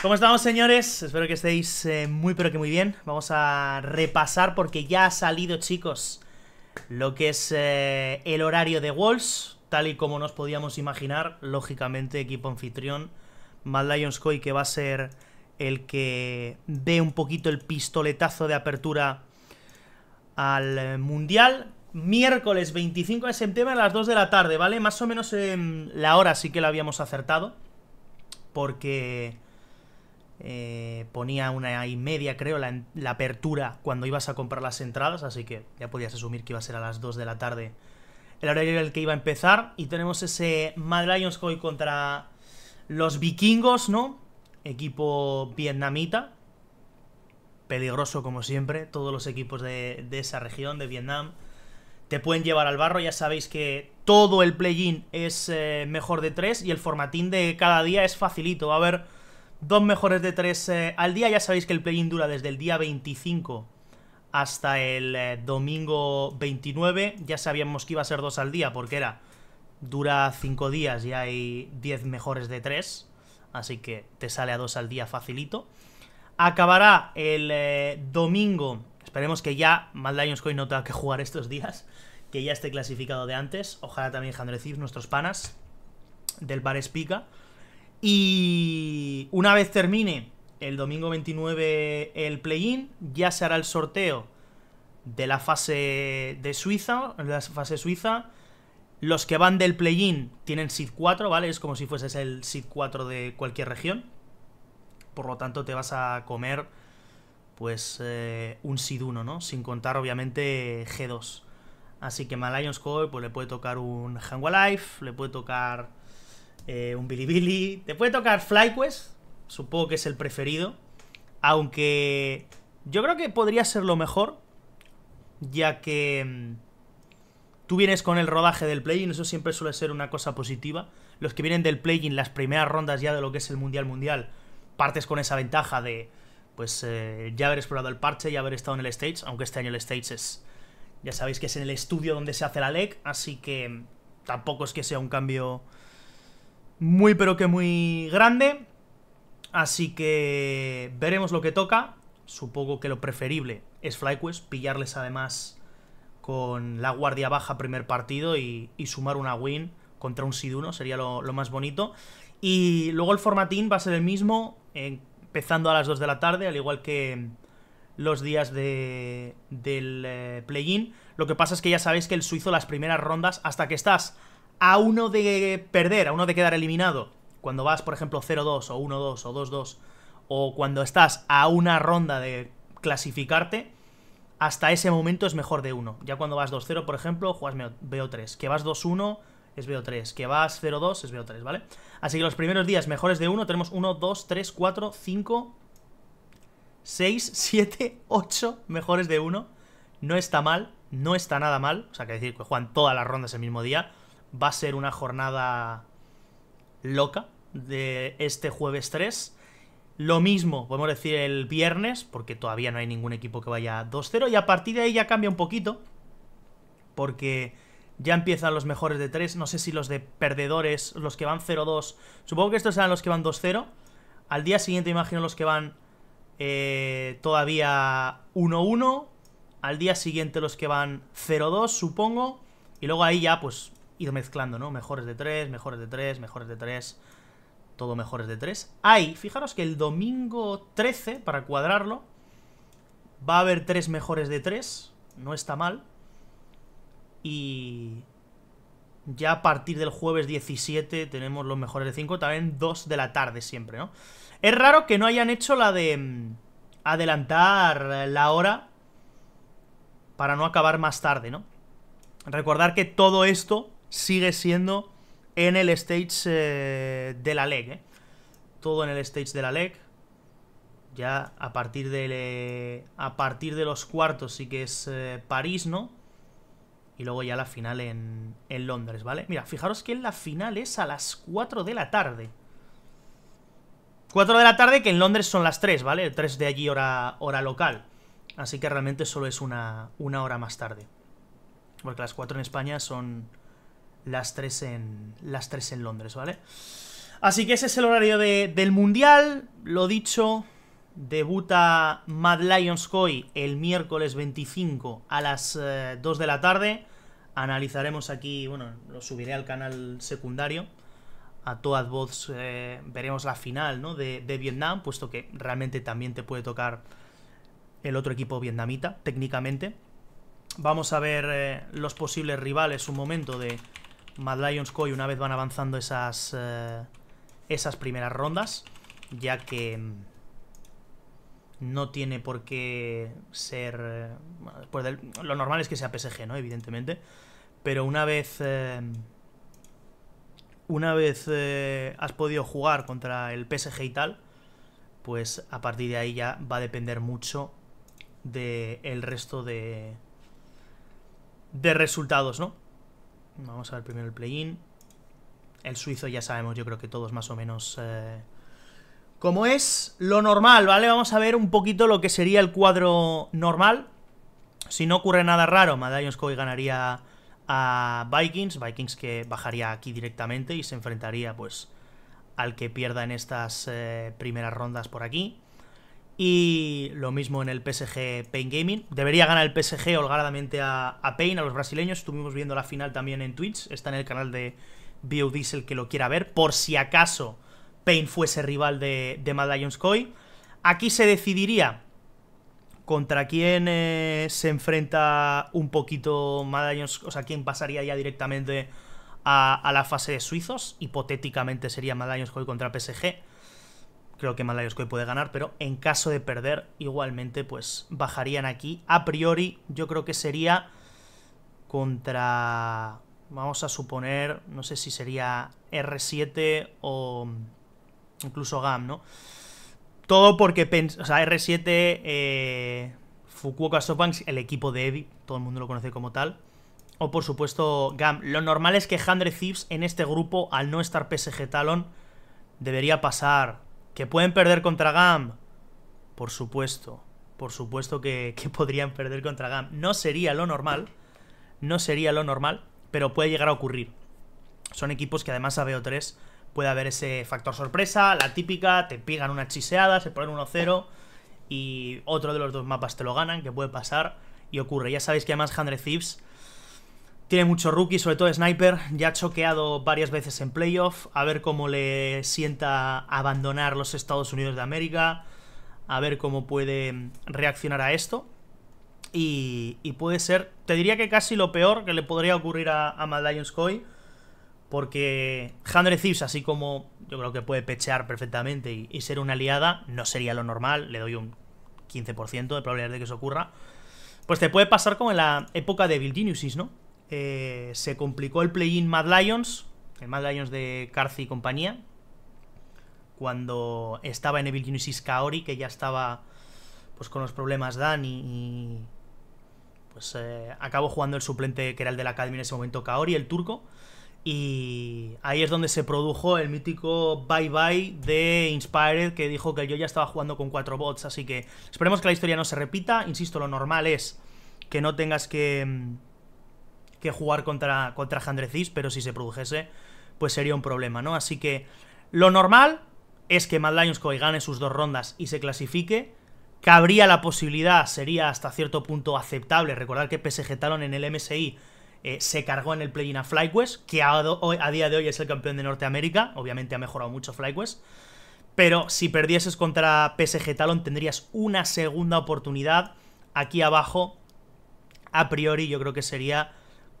¿Cómo estamos, señores? Espero que estéis eh, muy, pero que muy bien. Vamos a repasar porque ya ha salido, chicos, lo que es eh, el horario de Wolves, tal y como nos podíamos imaginar. Lógicamente, equipo anfitrión, Mad Lions Coy, que va a ser el que ve un poquito el pistoletazo de apertura al eh, Mundial. Miércoles 25 de septiembre a las 2 de la tarde, ¿vale? Más o menos en la hora sí que la habíamos acertado. Porque eh, ponía una y media, creo, la, apertura cuando ibas a comprar las entradas, así que ya podías asumir que iba a ser a las 2 de la tarde el horario en el que iba a empezar. Y tenemos ese Mad Lions hoy contra los vikingos, ¿no? Equipo vietnamita. Peligroso como siempre, todos los equipos de, esa región, de Vietnam, te pueden llevar al barro. Ya sabéis que todo el play es eh, mejor de 3 y el formatín de cada día es facilito. a ver Dos mejores de tres eh, al día. Ya sabéis que el play-in dura desde el día 25 hasta el eh, domingo 29. Ya sabíamos que iba a ser dos al día porque era... Dura cinco días y hay 10 mejores de tres. Así que te sale a dos al día facilito. Acabará el eh, domingo. Esperemos que ya Mad Coin no tenga que jugar estos días. Que ya esté clasificado de antes. Ojalá también Jandrecif, nuestros panas del Bar Pica y una vez termine el domingo 29 el play-in, ya se hará el sorteo de la fase de Suiza, la fase suiza. Los que van del play-in tienen SID 4, ¿vale? Es como si fueses el SID 4 de cualquier región. Por lo tanto, te vas a comer, pues, eh, un SID 1, ¿no? Sin contar, obviamente, G2. Así que Malayan pues le puede tocar un hangwa Life, le puede tocar un eh, un Bilibili. Te puede tocar FlyQuest, supongo que es el preferido. Aunque yo creo que podría ser lo mejor, ya que mm, tú vienes con el rodaje del play eso siempre suele ser una cosa positiva. Los que vienen del play las primeras rondas ya de lo que es el Mundial Mundial, partes con esa ventaja de, pues, eh, ya haber explorado el parche, y haber estado en el stage, aunque este año el stage es, ya sabéis que es en el estudio donde se hace la leg. así que mm, tampoco es que sea un cambio muy pero que muy grande. Así que veremos lo que toca. Supongo que lo preferible es FlyQuest, pillarles además con la guardia baja primer partido y, sumar una win contra un Siduno, sería lo, más bonito. Y luego el formatín va a ser el mismo, empezando a las 2 de la tarde, al igual que los días de, del eh, play-in. Lo que pasa es que ya sabéis que el suizo las primeras rondas, hasta que estás a uno de perder, a uno de quedar eliminado, cuando vas, por ejemplo, 0-2 o 1-2 o 2-2, o cuando estás a una ronda de clasificarte, hasta ese momento es mejor de 1. Ya cuando vas 2-0, por ejemplo, juegas BO3. Que vas 2-1 es BO3. Que vas 0-2 es BO3, ¿vale? Así que los primeros días mejores de 1 tenemos 1, 2, 3, 4, 5, 6, 7, 8 mejores de 1. No está mal, no está nada mal. O sea, que decir que juegan todas las rondas el mismo día va a ser una jornada loca de este jueves 3. Lo mismo, podemos decir el viernes, porque todavía no hay ningún equipo que vaya 2-0. Y a partir de ahí ya cambia un poquito, porque ya empiezan los mejores de 3. No sé si los de perdedores, los que van 0-2. Supongo que estos serán los que van 2-0. Al día siguiente imagino los que van eh, todavía 1-1. Al día siguiente los que van 0-2, supongo. Y luego ahí ya, pues, ido mezclando, ¿no? Mejores de 3, mejores de 3, mejores de 3, todo mejores de 3. Ahí, fijaros que el domingo 13, para cuadrarlo, va a haber 3 mejores de 3, no está mal. Y ya a partir del jueves 17 tenemos los mejores de 5, también 2 de la tarde siempre, ¿no? Es raro que no hayan hecho la de mm, adelantar la hora para no acabar más tarde, ¿no? Recordar que todo esto sigue siendo en el stage eh, de la leg eh. Todo en el stage de la leg Ya a partir de, eh, a partir de los cuartos sí que es París, ¿no? Y luego ya la final en, en Londres, ¿vale? Mira, fijaros que la final es a las 4 de la tarde. 4 de la tarde, que en Londres son las 3, ¿vale? 3 de allí hora, hora local. Así que realmente solo es una, una hora más tarde. Porque las 4 en España son, las tres en, las en Londres, ¿vale? Así que ese es el horario del Mundial, lo dicho, debuta Mad Lions Koi el miércoles 25 a las 2 eh, de la tarde, analizaremos aquí, bueno, lo subiré al canal secundario, a todas vos eh, veremos la final ¿no? de, Vietnam, puesto que realmente también te puede tocar el otro equipo vietnamita, técnicamente. Vamos a ver eh, los posibles rivales, un momento de Mad Lions Koi una vez van avanzando esas, eh, esas primeras rondas, ya que mm, no tiene por qué ser... Eh, pues lo normal es que sea PSG, ¿no? Evidentemente. Pero una vez... Eh, una vez has podido jugar contra el PSG y tal, pues a partir de ahí ya va a depender mucho del resto de, de resultados, ¿no? Vamos a ver primero el play-in. El suizo ya sabemos, yo creo que todos más o menos... Eh, como es lo normal, ¿vale? Vamos a ver un poquito lo que sería el cuadro normal. Si no ocurre nada raro, Madallonskoy ganaría a Vikings. Vikings que bajaría aquí directamente y se enfrentaría, pues, al que pierda en estas eh, primeras rondas por aquí. Y lo mismo en el PSG Pain Gaming. Debería ganar el PSG holgadamente a, a Pain, a los brasileños. Estuvimos viendo la final también en Twitch. Está en el canal de Biodiesel que lo quiera ver. Por si acaso Pain fuese rival de, de Mad Lions Aquí se decidiría contra quién eh, se enfrenta un poquito Mad Lions. O sea, quién pasaría ya directamente a, la fase de suizos. Hipotéticamente sería Mad Lions Koi contra PSG creo que Malayoscoy puede ganar, pero en caso de perder, igualmente, pues bajarían aquí. A priori, yo creo que sería contra... Vamos a suponer, no sé si sería R7 o incluso GAM, ¿no? Todo porque, o sea, R7, eh, Fukuoka SoftBank, el equipo de Evi, todo el mundo lo conoce como tal. O por supuesto GAM. Lo normal es que Handre Thieves en este grupo, al no estar PSG Talon, debería pasar ¿Que pueden perder contra GAM? Por supuesto. Por supuesto que, que podrían perder contra GAM. No sería lo normal. No sería lo normal. Pero puede llegar a ocurrir. Son equipos que además a BO3 puede haber ese factor sorpresa, la típica, te pigan una chiseada, se ponen 1-0 y otro de los dos mapas te lo ganan, que puede pasar y ocurre. Ya sabéis que además Hundred Thieves tiene mucho rookie, sobre todo Sniper. Ya ha choqueado varias veces en playoff. A ver cómo le sienta abandonar los Estados Unidos de América. A ver cómo puede reaccionar a esto. Y, puede ser, te diría que casi lo peor que le podría ocurrir a, a Mad Lions Coy. Porque Hunter Thieves, así como yo creo que puede pechear perfectamente y, ser una aliada, no sería lo normal. Le doy un 15% de probabilidad de que eso ocurra. Pues te puede pasar como en la época de Bill Geniuses, ¿no? Eh, se complicó el play-in Mad Lions, el Mad Lions de Carthy y compañía, cuando estaba en Evil Genesis Kaori, que ya estaba pues con los problemas Dan y, pues eh, acabó jugando el suplente que era el de la academia en ese momento Kaori, el turco, y ahí es donde se produjo el mítico bye bye de Inspired que dijo que yo ya estaba jugando con cuatro bots, así que esperemos que la historia no se repita, insisto, lo normal es que no tengas que mm, que jugar contra, contra pero si se produjese, pues sería un problema, ¿no? Así que lo normal es que Mad Lions gane sus dos rondas y se clasifique. Cabría la posibilidad, sería hasta cierto punto aceptable. Recordar que PSG Talon en el MSI eh, se cargó en el play-in a FlyQuest, que a, día de hoy es el campeón de Norteamérica. Obviamente ha mejorado mucho FlyQuest. Pero si perdieses contra PSG Talon tendrías una segunda oportunidad aquí abajo. A priori yo creo que sería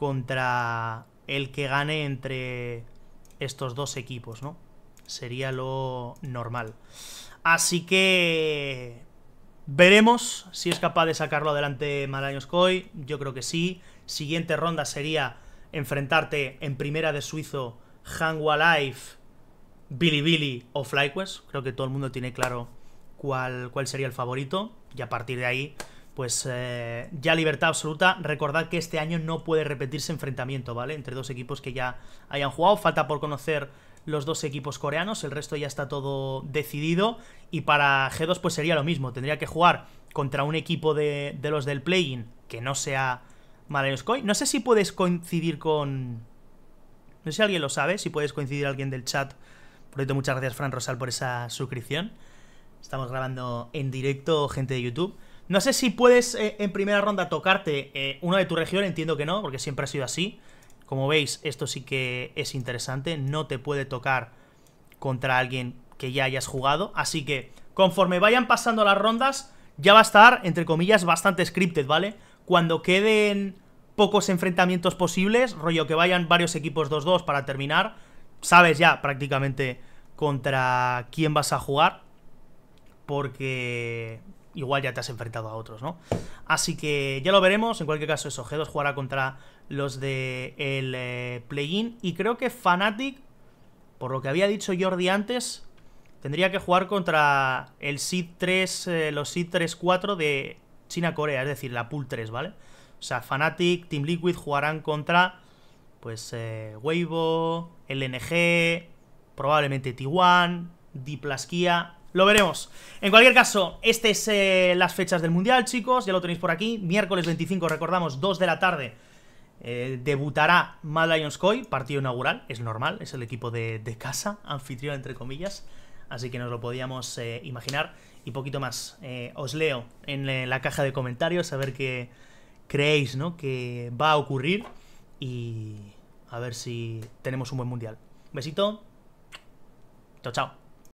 contra el que gane entre estos dos equipos, ¿no? Sería lo normal. Así que veremos si es capaz de sacarlo adelante Malaños Koi, Yo creo que sí. Siguiente ronda sería enfrentarte en primera de suizo Hangua Life, Billy Billy o FlyQuest. Creo que todo el mundo tiene claro cuál, cuál sería el favorito. Y a partir de ahí pues eh, ya libertad absoluta. Recordad que este año no puede repetirse enfrentamiento, ¿vale? Entre dos equipos que ya hayan jugado. Falta por conocer los dos equipos coreanos, el resto ya está todo decidido. Y para G2 pues sería lo mismo, tendría que jugar contra un equipo de, los del playing que no sea Malenskoy. No sé si puedes coincidir con... No sé si alguien lo sabe, si puedes coincidir alguien del chat. Por cierto, muchas gracias Fran Rosal por esa suscripción. Estamos grabando en directo, gente de YouTube. No sé si puedes eh, en primera ronda tocarte eh, una de tu región, entiendo que no, porque siempre ha sido así. Como veis, esto sí que es interesante. No te puede tocar contra alguien que ya hayas jugado. Así que conforme vayan pasando las rondas, ya va a estar, entre comillas, bastante scripted, ¿vale? Cuando queden pocos enfrentamientos posibles, rollo que vayan varios equipos 2-2 para terminar, sabes ya prácticamente contra quién vas a jugar. Porque igual ya te has enfrentado a otros, ¿no? Así que ya lo veremos. En cualquier caso, eso, G2 jugará contra los de el eh, in Y creo que Fnatic, por lo que había dicho Jordi antes, tendría que jugar contra el Seed 3, eh, los Seed 3-4 de China-Corea, es decir, la Pool 3, ¿vale? O sea, Fnatic, Team Liquid jugarán contra, pues, eh, Weibo, LNG, probablemente T1, Diplasquia lo veremos. En cualquier caso, estas es eh, las fechas del Mundial, chicos. Ya lo tenéis por aquí. Miércoles 25, recordamos, 2 de la tarde. Eh, debutará Mad Lions Koi, partido inaugural, es normal, es el equipo de, casa, anfitrión entre comillas, así que nos lo podíamos eh, imaginar y poquito más. os leo en la caja de comentarios a ver qué creéis ¿no? que va a ocurrir y a ver si tenemos un buen mundial. Un besito, chao, chao.